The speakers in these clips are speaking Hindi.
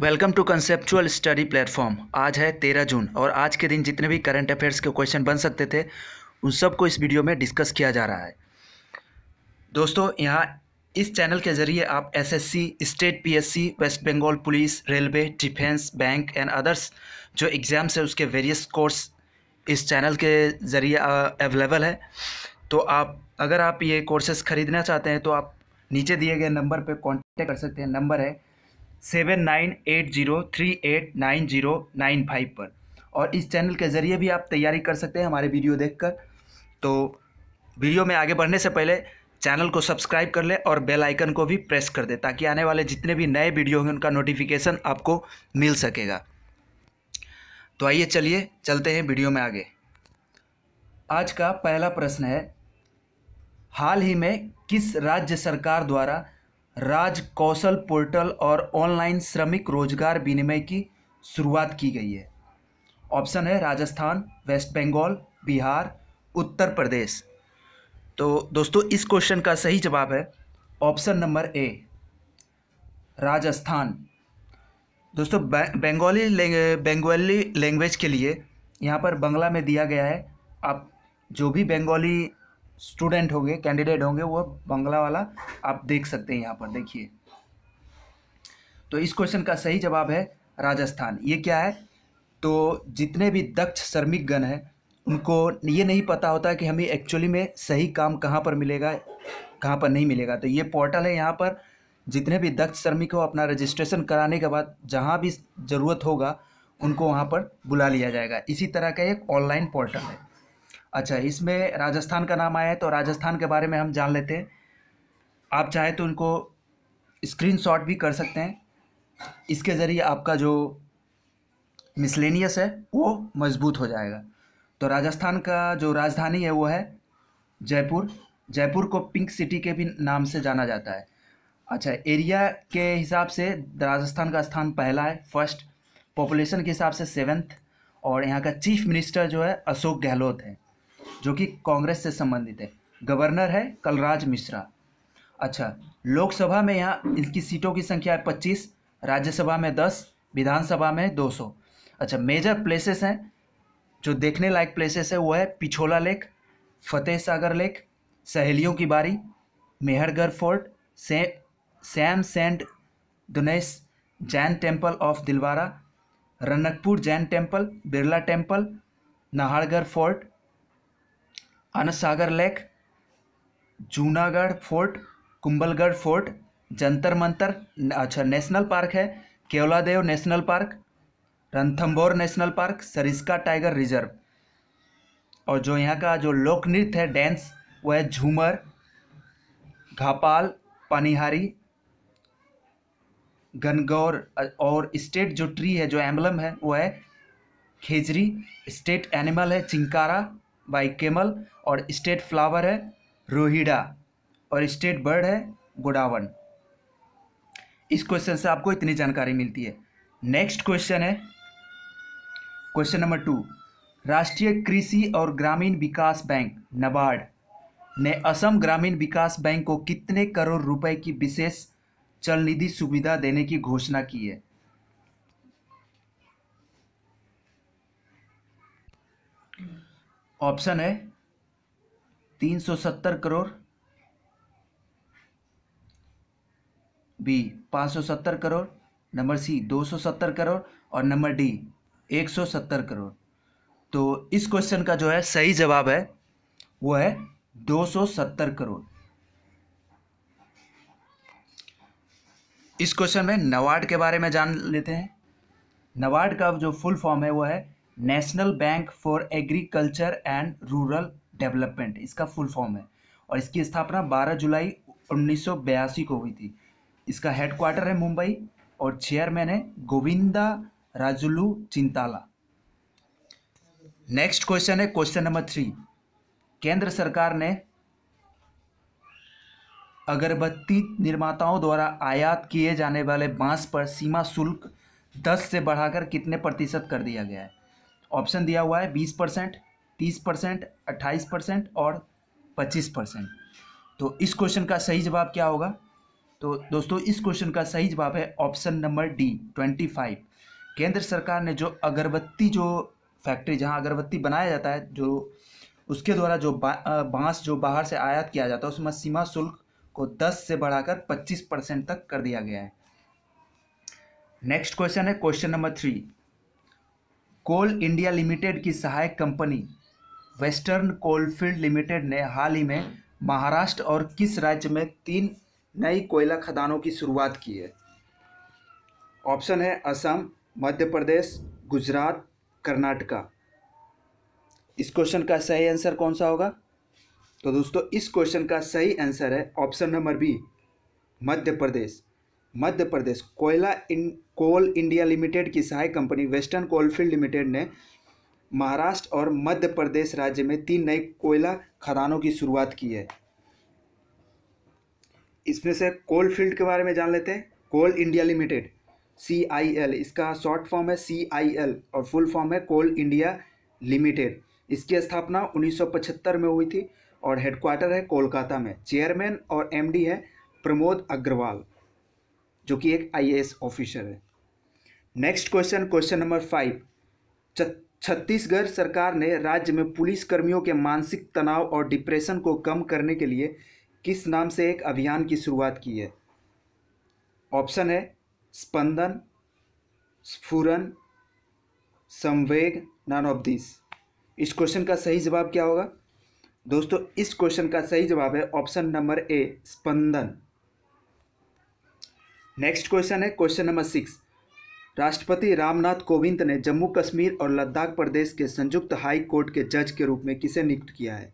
Welcome to conceptual study platform आज है तेरह जून और आज के दिन जितने भी करंट अफेयर्स के क्वेश्चन बन सकते थे उन सबको इस वीडियो में डिस्कस किया जा रहा है दोस्तों यहाँ इस चैनल के जरिए आप SSC, state PSC, West Bengal police railway defence bank and others जो एग्ज़ाम्स है उसके वेरियस कोर्स इस चैनल के ज़रिए अवेलेबल है तो आप अगर आप ये कोर्सेस ख़रीदना चाहते हैं तो आप नीचे दिए गए नंबर पर कॉन्टेक्ट कर सकते हैं नंबर है seven nine eight zero three eight nine zero nine five पर और इस चैनल के ज़रिए भी आप तैयारी कर सकते हैं हमारे वीडियो देखकर तो वीडियो में आगे बढ़ने से पहले चैनल को सब्सक्राइब कर लें और बेल आइकन को भी प्रेस कर दें ताकि आने वाले जितने भी नए वीडियो हैं उनका नोटिफिकेशन आपको मिल सकेगा तो आइए चलिए चलते हैं वीडियो में आगे आज का पहला प्रश्न है हाल ही में किस राज्य सरकार द्वारा राज कौशल पोर्टल और ऑनलाइन श्रमिक रोजगार विनिमय की शुरुआत की गई है ऑप्शन है राजस्थान वेस्ट बंगाल बिहार उत्तर प्रदेश तो दोस्तों इस क्वेश्चन का सही जवाब है ऑप्शन नंबर ए राजस्थान दोस्तों बंगाली बंगाली लैंग्वेज के लिए यहाँ पर बंगला में दिया गया है आप जो भी बंगाली स्टूडेंट होंगे कैंडिडेट होंगे वो बंगला वाला आप देख सकते हैं यहाँ पर देखिए तो इस क्वेश्चन का सही जवाब है राजस्थान ये क्या है तो जितने भी दक्ष श्रमिक गण हैं उनको ये नहीं पता होता कि हमें एक्चुअली में सही काम कहाँ पर मिलेगा कहाँ पर नहीं मिलेगा तो ये पोर्टल है यहाँ पर जितने भी दक्ष श्रमिक हो अपना रजिस्ट्रेशन कराने के बाद जहाँ भी ज़रूरत होगा उनको वहाँ पर बुला लिया जाएगा इसी तरह का एक ऑनलाइन पोर्टल है अच्छा इसमें राजस्थान का नाम आया है तो राजस्थान के बारे में हम जान लेते हैं आप चाहे तो उनको स्क्रीनशॉट भी कर सकते हैं इसके ज़रिए आपका जो मिसलेनियस है वो मजबूत हो जाएगा तो राजस्थान का जो राजधानी है वो है जयपुर जयपुर को पिंक सिटी के भी नाम से जाना जाता है अच्छा एरिया के हिसाब से राजस्थान का स्थान पहला है फर्स्ट पॉपुलेशन के हिसाब से सेवेंथ और यहाँ का चीफ मिनिस्टर जो है अशोक गहलोत है जो कि कांग्रेस से संबंधित है गवर्नर है कलराज मिश्रा अच्छा लोकसभा में यहाँ इसकी सीटों की संख्या है पच्चीस राज्यसभा में दस विधानसभा में दो सौ अच्छा मेजर प्लेसेस हैं जो देखने लायक प्लेसेस है वो है Pichola lake Fateh Sagar lake Saheliyon ki Bari Mehrangarh fort से Sam sand dunes Jain temple of Dilwara Ranakpur Jain temple Birla temple Nahargarh fort Anasagar lake Junagarh fort Kumbhalgarh fort Jantar Mantar अच्छा नेशनल पार्क है Keoladeo national park Ranthambore national park Sariska tiger reserve और जो यहाँ का जो लोक नृत्य है डांस वह है झूमर घापाल पानीहारी गनगौर और स्टेट जो ट्री है जो एम्बलम है वो है खेजरी स्टेट एनिमल है चिंकारा बाई केमल और स्टेट फ्लावर है रोहिडा और स्टेट बर्ड है गोडावन इस क्वेश्चन से आपको इतनी जानकारी मिलती है नेक्स्ट क्वेश्चन है क्वेश्चन नंबर टू राष्ट्रीय कृषि और ग्रामीण विकास बैंक नबार्ड ने असम ग्रामीण विकास बैंक को कितने करोड़ रुपए की विशेष चल निधि सुविधा देने की घोषणा की है ऑप्शन है 370 crore B 570 crore number C 270 crore और नंबर डी 170 करोड़ तो इस क्वेश्चन का जो है सही जवाब है वो है 270 करोड़ इस क्वेश्चन में नवार्ड के बारे में जान लेते हैं नवार्ड का जो फुल फॉर्म है वो है National Bank for Agriculture and Rural Development इसका फुल फॉर्म है और इसकी स्थापना 12 जुलाई उन्नीस को हुई थी इसका हेडक्वार्टर है मुंबई और चेयरमैन है गोविंदा राजुलू चिंताला नेक्स्ट क्वेश्चन है क्वेश्चन नंबर थ्री केंद्र सरकार ने अगरबत्ती निर्माताओं द्वारा आयात किए जाने वाले बांस पर सीमा शुल्क 10 से बढ़ाकर कितने प्रतिशत कर दिया गया है ऑप्शन दिया हुआ है बीस परसेंट तीस परसेंट अट्ठाईस परसेंट और पच्चीस परसेंट तो इस क्वेश्चन का सही जवाब क्या होगा तो दोस्तों इस क्वेश्चन का सही जवाब है option number D twenty five केंद्र सरकार ने जो अगरबत्ती जो फैक्ट्री जहां अगरबत्ती बनाया जाता है जो उसके द्वारा जो बा, बांस जो बाहर से आयात किया जाता है उसमें सीमा शुल्क को दस से बढ़ाकर पच्चीस परसेंट तक कर दिया गया है नेक्स्ट क्वेश्चन है question number three Coal India Limited की सहायक कंपनी वेस्टर्न कोलफील्ड लिमिटेड ने हाल ही में महाराष्ट्र और किस राज्य में तीन नई कोयला खदानों की शुरुआत की है ऑप्शन है असम मध्य प्रदेश गुजरात कर्नाटका इस क्वेश्चन का सही आंसर कौन सा होगा तो दोस्तों इस क्वेश्चन का सही आंसर है option number B Madhya Pradesh Madhya Pradesh कोयला इन कोल इंडिया लिमिटेड की सहायक कंपनी वेस्टर्न कोलफील्ड लिमिटेड ने महाराष्ट्र और मध्य प्रदेश राज्य में तीन नए कोयला खदानों की शुरुआत की है इसमें से कोल फील्ड के बारे में जान लेते हैं Coal India Limited C I L इसका शॉर्ट फॉर्म है सी आई एल और फुल फॉर्म है कोल इंडिया लिमिटेड इसकी स्थापना 1975 में हुई थी और हेडक्वार्टर है कोलकाता में चेयरमैन और एमडी है प्रमोद अग्रवाल जो कि एक आईएएस ऑफिसर है next question question number five Chhattisgarh सरकार ने राज्य में पुलिस कर्मियों के मानसिक तनाव और डिप्रेशन को कम करने के लिए किस नाम से एक अभियान की शुरुआत की है ऑप्शन है Spandan Sphuran Samveg none of this इस क्वेश्चन का सही जवाब क्या होगा दोस्तों इस क्वेश्चन का सही जवाब है option number A Spandan next question है क्वेश्चन नंबर सिक्स राष्ट्रपति रामनाथ कोविंद ने जम्मू कश्मीर और लद्दाख प्रदेश के संयुक्त हाई कोर्ट के जज के रूप में किसे नियुक्त किया है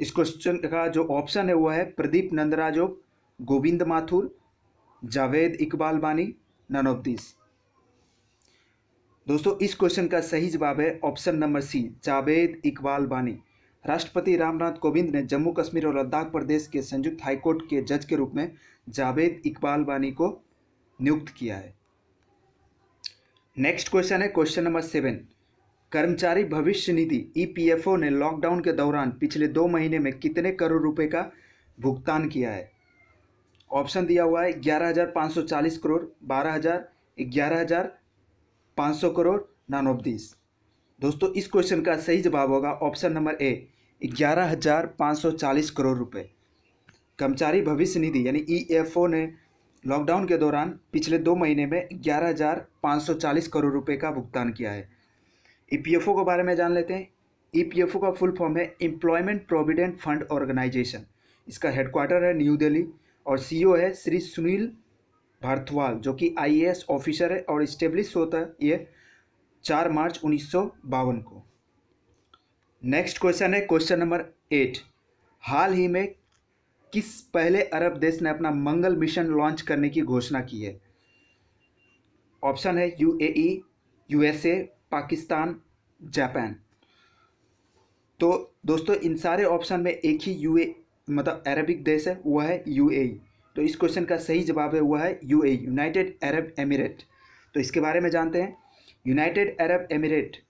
इस क्वेश्चन का जो ऑप्शन है वो है प्रदीप नंदराजोग गोविंद माथुर जावेद इकबाल बानी नन दोस्तों इस क्वेश्चन का सही जवाब है option number C Javed Iqbal Wani राष्ट्रपति रामनाथ कोविंद ने जम्मू कश्मीर और लद्दाख प्रदेश के संयुक्त हाईकोर्ट के जज के रूप में जावेद इकबाल वानी को नियुक्त किया है नेक्स्ट क्वेश्चन है क्वेश्चन नंबर सेवन कर्मचारी भविष्य निधि ईपीएफओ ने लॉकडाउन के दौरान पिछले दो महीने में कितने करोड़ रुपए का भुगतान किया है ऑप्शन दिया हुआ है ग्यारह हज़ार पाँच सौ चालीस करोड़ बारह हज़ार ग्यारह हज़ार पाँच सौ करोड़ नानोबतीस दोस्तों इस क्वेश्चन का सही जवाब होगा ऑप्शन नंबर ए ग्यारह हज़ार पाँच सौ चालीस करोड़ रुपए कर्मचारी भविष्य निधि यानी ईएफओ e ने लॉकडाउन के दौरान पिछले दो महीने में ग्यारह हज़ार पाँच सौ चालीस करोड़ रुपए का भुगतान किया है ईपीएफओ e के बारे में जान लेते हैं ईपीएफओ e का फुल फॉर्म है एम्प्लॉयमेंट प्रोविडेंट फंड ऑर्गेनाइजेशन इसका हेडक्वार्टर है न्यू दिल्ली और ओ है श्री सुनील भारथवाल जो कि एस ऑफिसर है और इस्टेब्लिश होता है ये चार मार्च उन्नीस को नेक्स्ट क्वेश्चन है क्वेश्चन नंबर एट हाल ही में किस पहले अरब देश ने अपना मंगल मिशन लॉन्च करने की घोषणा की है ऑप्शन है UAE, USA e, Pakistan Japan तो दोस्तों इन सारे ऑप्शन में एक ही यूए e, मतलब अरबिक देश है वह है यूएई e. तो इस क्वेश्चन का सही जवाब है वह है यूएई यूनाइटेड अरब एमिरेट तो इसके बारे में जानते हैं यूनाइटेड अरब एमिरेट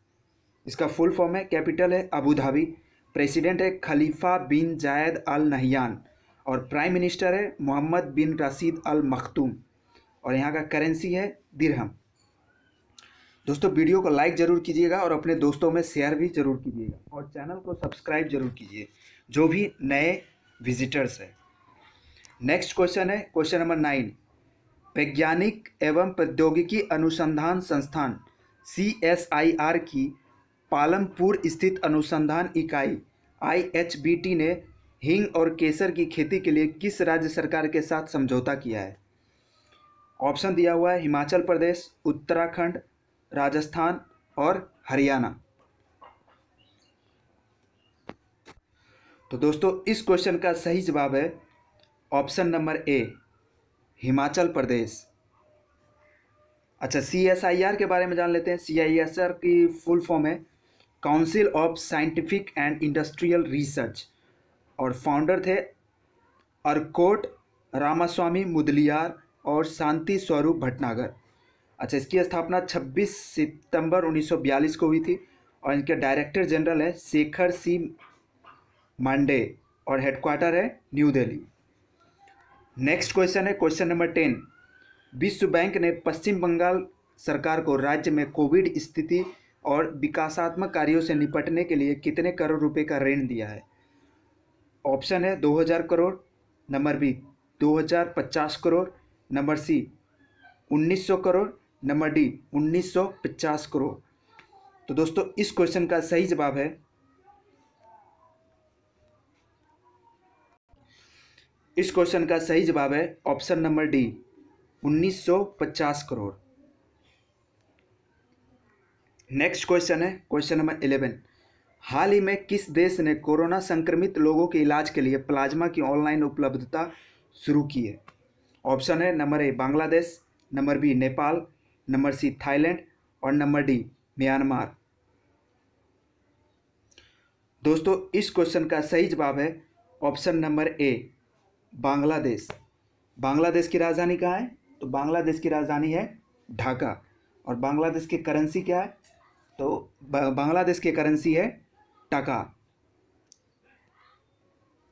इसका फुल फॉर्म है कैपिटल है अबू धाबी प्रेसिडेंट है Khalifa bin Zayed al Nahyan और प्राइम मिनिस्टर है मोहम्मद बिन रसीद अल मखतूम और यहाँ का करेंसी है दिरहम दोस्तों वीडियो को लाइक ज़रूर कीजिएगा और अपने दोस्तों में शेयर भी ज़रूर कीजिएगा और चैनल को सब्सक्राइब ज़रूर कीजिए जो भी नए विजिटर्स हैं नेक्स्ट क्वेश्चन है क्वेश्चन नंबर नाइन वैज्ञानिक एवं प्रौद्योगिकी अनुसंधान संस्थान सी एस आई आर की पालमपुर स्थित अनुसंधान इकाई आईएचबीटी ने हिंग और केसर की खेती के लिए किस राज्य सरकार के साथ समझौता किया है ऑप्शन दिया हुआ है हिमाचल प्रदेश उत्तराखंड राजस्थान और हरियाणा तो दोस्तों इस क्वेश्चन का सही जवाब है option number A Himachal Pradesh अच्छा सी एस आई आर के बारे में जान लेते हैं सी आई एस आर की फुल फॉर्म है Council of Scientific and Industrial Research और फाउंडर थे अरकोट रामास्वामी मुदलियार और शांति स्वरूप भटनागर अच्छा इसकी स्थापना 26 सितंबर 1942 को हुई थी और इनके डायरेक्टर जनरल है शेखर सी मांडे और हेडक्वार्टर है न्यू दिल्ली नेक्स्ट क्वेश्चन है क्वेश्चन नंबर टेन विश्व बैंक ने पश्चिम बंगाल सरकार को राज्य में कोविड स्थिति और विकासात्मक कार्यों से निपटने के लिए कितने करोड़ रुपए का ऋण दिया है ऑप्शन है 2000 crore number B 2050 crore number C 1900 crore number D 1950 crore तो दोस्तों इस क्वेश्चन का सही जवाब है इस क्वेश्चन का सही जवाब है option number D 1950 crore next question है क्वेश्चन नंबर इलेवन हाल ही में किस देश ने कोरोना संक्रमित लोगों के इलाज के लिए प्लाज्मा की ऑनलाइन उपलब्धता शुरू की है ऑप्शन है number A Bangladesh number B Nepal number C Thailand और नंबर डी म्यांमार दोस्तों इस क्वेश्चन का सही जवाब है option number A Bangladesh Bangladesh की राजधानी कहाँ है तो बांग्लादेश की राजधानी है ढाका और बांग्लादेश की करेंसी क्या है तो बांग्लादेश की करेंसी है टका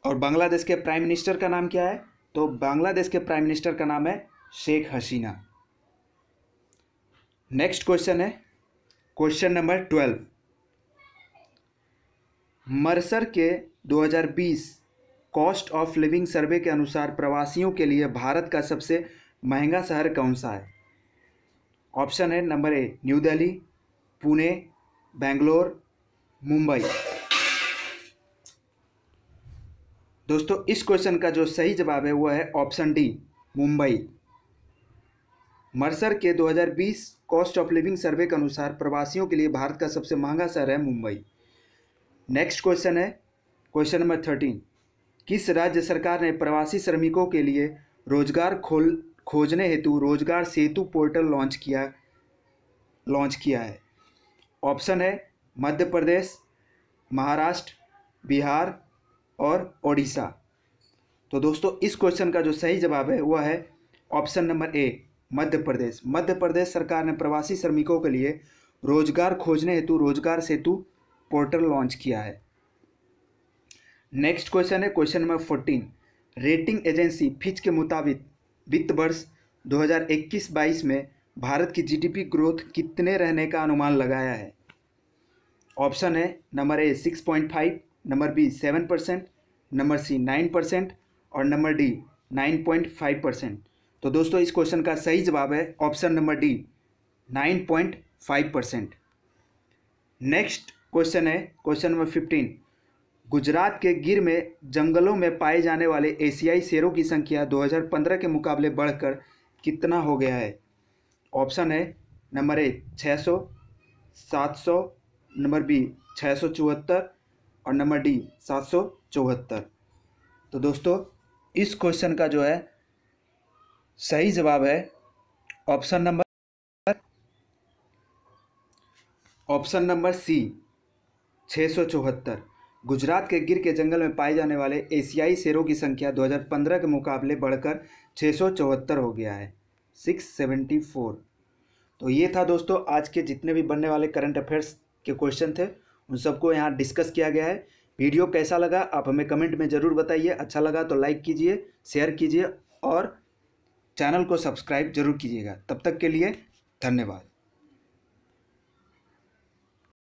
और बांग्लादेश के प्राइम मिनिस्टर का नाम क्या है तो बांग्लादेश के प्राइम मिनिस्टर का नाम है शेख हसीना नेक्स्ट क्वेश्चन है क्वेश्चन नंबर ट्वेल्व मरसर के 2020 कॉस्ट ऑफ लिविंग सर्वे के अनुसार प्रवासियों के लिए भारत का सबसे महंगा शहर कौन सा है ऑप्शन है number A New Delhi Pune Bangalore Mumbai दोस्तों इस क्वेश्चन का जो सही जवाब है वो है ऑप्शन डी मुंबई मर्सर के 2020 कॉस्ट ऑफ लिविंग सर्वे के अनुसार प्रवासियों के लिए भारत का सबसे महंगा शहर है मुंबई नेक्स्ट क्वेश्चन है क्वेश्चन नंबर थर्टीन किस राज्य सरकार ने प्रवासी श्रमिकों के लिए रोजगार खोल खोजने हेतु रोजगार सेतु पोर्टल लॉन्च किया लॉन्च किया है ऑप्शन है मध्य प्रदेश महाराष्ट्र बिहार और ओडिशा तो दोस्तों इस क्वेश्चन का जो सही जवाब है वह है ऑप्शन नंबर ए मध्य प्रदेश मध्य प्रदेश सरकार ने प्रवासी श्रमिकों के लिए रोजगार खोजने हेतु रोजगार सेतु पोर्टल लॉन्च किया है नेक्स्ट क्वेश्चन है question number fourteen rating agency Fitch के मुताबिक वित्त वर्ष 2021-22 में भारत की जीडीपी ग्रोथ कितने रहने का अनुमान लगाया है ऑप्शन है number A six point five number B seven percent number C nine percent और number D nine point five percent तो दोस्तों इस क्वेश्चन का सही जवाब है option number D nine point five percent next question है क्वेश्चन नंबर फिफ्टीन गुजरात के गिर में जंगलों में पाए जाने वाले एशियाई शेरों की संख्या दो के मुकाबले बढ़कर कितना हो गया है ऑप्शन है नंबर ए छः सौ सात सौ नंबर बी छः सौ चौहत्तर और नंबर डी सात सौ चौहत्तर तो दोस्तों इस क्वेश्चन का जो है सही जवाब है option number option number C छः सौ चौहत्तर गुजरात के गिर के जंगल में पाए जाने वाले एशियाई शेरों की संख्या 2015 के मुकाबले बढ़कर छः हो गया है सिक्स सेवेंटी फोर तो ये था दोस्तों आज के जितने भी बनने वाले करंट अफेयर्स के क्वेश्चन थे उन सबको यहाँ डिस्कस किया गया है वीडियो कैसा लगा आप हमें कमेंट में ज़रूर बताइए अच्छा लगा तो लाइक कीजिए शेयर कीजिए और चैनल को सब्सक्राइब जरूर कीजिएगा तब तक के लिए धन्यवाद